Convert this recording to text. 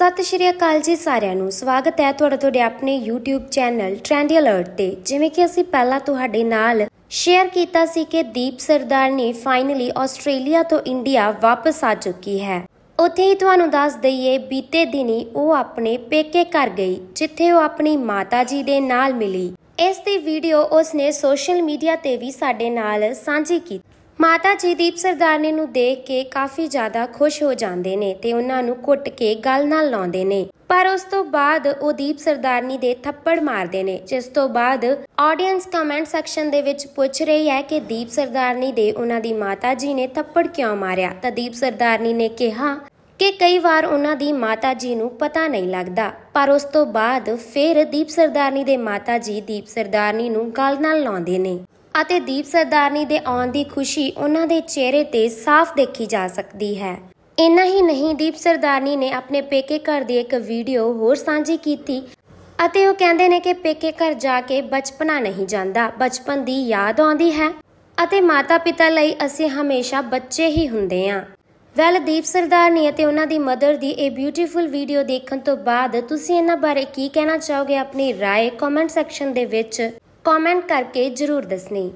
ਸਤਿ ਸ਼੍ਰੀ ਅਕਾਲ ਜੀ ਸਾਰਿਆਂ ਨੂੰ ਸਵਾਗਤ ਹੈ ਤੁਹਾਡਾ ਤੁਹਾਡੇ ਆਪਣੇ YouTube ਚੈਨਲ ਟ੍ਰੈਂਡੀ ਅਲਰਟ ਤੇ ਜਿਵੇਂ ਕਿ ਅਸੀਂ ਪਹਿਲਾਂ ਤੁਹਾਡੇ ਨਾਲ ਸ਼ੇਅਰ ਕੀਤਾ ਸੀ ਕਿ ਦੀਪ ਸਰਦਾਰ ਨੇ ਫਾਈਨਲੀ ਆਸਟ੍ਰੇਲੀਆ ਤੋਂ ਇੰਡੀਆ ਵਾਪਸ ਆ ਚੁੱਕੀ ਹੈ ਉੱਥੇ ਹੀ ਤੁਹਾਨੂੰ ਦੱਸ ਦਈਏ ਬੀਤੇ ਦਿਨੀ ਉਹ ਆਪਣੇ ਪੇਕੇ ਘਰ ਗਈ ਜਿੱਥੇ ਉਹ ਆਪਣੀ ਮਾਤਾ ਜੀ ਦੇ ਨਾਲ ਮਿਲੀ ਇਸ ਦੀ ਵੀਡੀਓ ਉਸਨੇ ਸੋਸ਼ਲ ਮੀਡੀਆ ਤੇ ਵੀ ਸਾਡੇ ਨਾਲ ਸਾਂਝੀ ਕੀਤੀ ਮਾਤਾ ਜੀ ਦੀਪ ਸਰਦਾਰਨੀ ਨੂੰ ਦੇਖ ਕੇ ਕਾਫੀ ਜ਼ਿਆਦਾ ਖੁਸ਼ ਹੋ ਜਾਂਦੇ ਨੇ ਤੇ ਉਹਨਾਂ ਨੂੰ ਕੁੱਟ ਕੇ ਗੱਲ ਨਾਲ ਲਾਉਂਦੇ ਨੇ ਪਰ ਉਸ ਤੋਂ ਬਾਅਦ ਉਹ ਦੀਪ ਸਰਦਾਰਨੀ ਦੇ ਥੱਪੜ ਮਾਰਦੇ ਨੇ ਜਿਸ ਤੋਂ ਬਾਅਦ ਆਡੀਅנס ਕਮੈਂਟ ਸੈਕਸ਼ਨ ਦੇ ਵਿੱਚ ਪੁੱਛ ਰਹੀ ਹੈ ਕਿ ਦੀਪ ਸਰਦਾਰਨੀ ਦੇ ਉਹਨਾਂ ਦੀ ਮਾਤਾ ਜੀ ਨੇ ਥੱਪੜ ਕਿਉਂ ਮਾਰਿਆ ਤਾਂ ਦੀਪ ਸਰਦਾਰਨੀ ਨੇ ਕਿਹਾ ਕਿ ਕਈ ਵਾਰ ਉਹਨਾਂ ਦੀ ਮਾਤਾ ਜੀ ਨੂੰ ਪਤਾ ਨਹੀਂ ਲੱਗਦਾ ਪਰ ਉਸ ਤੋਂ ਬਾਅਦ ਫਿਰ ਦੀਪ ਸਰਦਾਰਨੀ ਦੇ ਮਾਤਾ ਜੀ ਦੀਪ ਸਰਦਾਰਨੀ ਨੂੰ ਗੱਲ ਨਾਲ ਲਾਉਂਦੇ ਨੇ ਅਤੇ ਦੀਪ ਸਰਦਾਰਨੀ ਦੇ ਆਉਣ ਦੀ ਖੁਸ਼ੀ ਉਹਨਾਂ ਦੇ ਚਿਹਰੇ ਤੇ ਸਾਫ਼ ਦੇਖੀ ਜਾ ਸਕਦੀ ਹੈ ਇੰਨਾ ਹੀ ਨਹੀਂ ਦੀਪ ਸਰਦਾਰਨੀ ਨੇ ਆਪਣੇ ਪੇਕੇ ਘਰ ਦੀ ਇੱਕ ਵੀਡੀਓ ਹੋਰ ਸਾਂਝੀ ਕੀਤੀ ਅਤੇ ਉਹ ਕਹਿੰਦੇ ਨੇ ਕਿ ਪੇਕੇ ਘਰ ਜਾ ਕੇ ਬਚਪਨਾ ਨਹੀਂ ਜਾਂਦਾ ਬਚਪਨ ਦੀ ਯਾਦ ਆਉਂਦੀ ਹੈ ਅਤੇ ਮਾਤਾ-ਪਿਤਾ ਲਈ ਅਸੀਂ ਹਮੇਸ਼ਾ ਬੱਚੇ ਹੀ ਹੁੰਦੇ ਹਾਂ ਵੈਲ ਦੀਪ ਸਰਦਾਰਨੀ ਅਤੇ ਉਹਨਾਂ ਦੀ ਮਦਰ ਦੀ ਇਹ ਬਿਊਟੀਫੁਲ ਵੀਡੀਓ ਦੇਖਣ ਤੋਂ ਬਾਅਦ ਤੁਸੀਂ ਇਹਨਾਂ ਬਾਰੇ ਕੀ ਕਹਿਣਾ ਚਾਹੋਗੇ ਆਪਣੀ رائے ਕਮੈਂਟ ਸੈਕਸ਼ਨ ਦੇ ਵਿੱਚ ਕਮੈਂਟ ਕਰਕੇ ਜ਼ਰੂਰ ਦੱਸਣੀ